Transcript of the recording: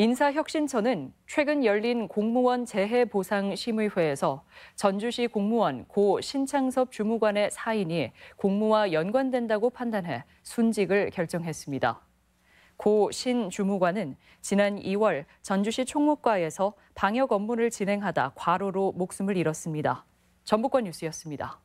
인사혁신처는 최근 열린 공무원 재해보상심의회에서 전주시 공무원 고 신창섭 주무관의 사인이 공무와 연관된다고 판단해 순직을 결정했습니다. 고 신 주무관은 지난 2월 전주시 총무과에서 방역 업무를 진행하다 과로로 목숨을 잃었습니다. 전북권 뉴스였습니다.